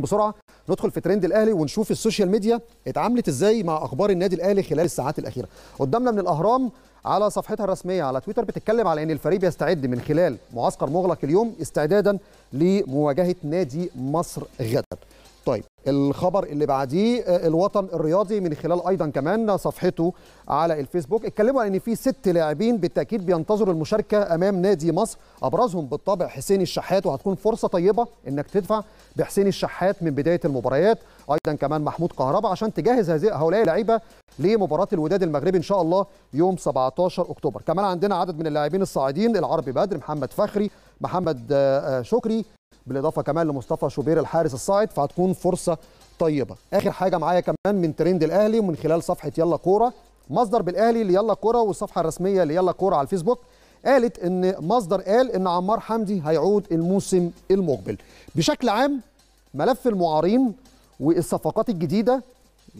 بسرعه ندخل في ترند الاهلي ونشوف السوشيال ميديا اتعاملت ازاي مع اخبار النادي الاهلي خلال الساعات الاخيره قدامنا من الاهرام على صفحتها الرسميه على تويتر بتتكلم على ان الفريق بيستعد من خلال معسكر مغلق اليوم استعدادا لمواجهه نادي مصر غدا الخبر اللي بعديه آه، الوطن الرياضي من خلال ايضا كمان صفحته على الفيسبوك اتكلموا عن ان في ست لاعبين بالتاكيد بينتظروا المشاركه امام نادي مصر ابرزهم بالطبع حسين الشحات وهتكون فرصه طيبه انك تدفع بحسين الشحات من بدايه المباريات ايضا كمان محمود كهربا عشان تجهز هذه هؤلاء اللعيبه لمباراه الوداد المغربي ان شاء الله يوم 17 اكتوبر كمان عندنا عدد من اللاعبين الصاعدين العربي بدر محمد فخري محمد آه، آه، شكري بالاضافه كمان لمصطفى شوبير الحارس الصاعد فهتكون فرصه طيبه اخر حاجه معايا كمان من ترند الاهلي ومن خلال صفحه يلا كوره مصدر بالاهلي ليلا كوره والصفحه الرسميه ليلا كوره على الفيسبوك قالت ان مصدر قال ان عمار حمدي هيعود الموسم المقبل بشكل عام ملف المعارين والصفقات الجديده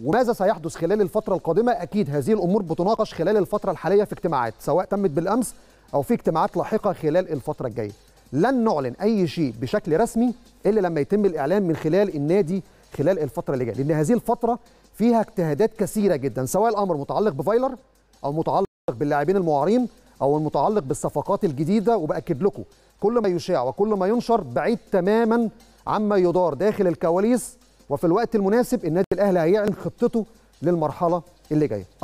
وماذا سيحدث خلال الفترة القادمة أكيد هذه الأمور بتناقش خلال الفترة الحالية في اجتماعات سواء تمت بالأمس أو في اجتماعات لاحقة خلال الفترة الجاية لن نعلن اي شيء بشكل رسمي الا لما يتم الاعلان من خلال النادي خلال الفتره اللي جايه لان هذه الفتره فيها اجتهادات كثيره جدا سواء الامر متعلق بفايلر او متعلق باللاعبين المعارين او المتعلق بالصفقات الجديده وباكد لكم كل ما يشاع وكل ما ينشر بعيد تماما عما يدار داخل الكواليس وفي الوقت المناسب النادي الاهلي هيعلن خطته للمرحله اللي جايه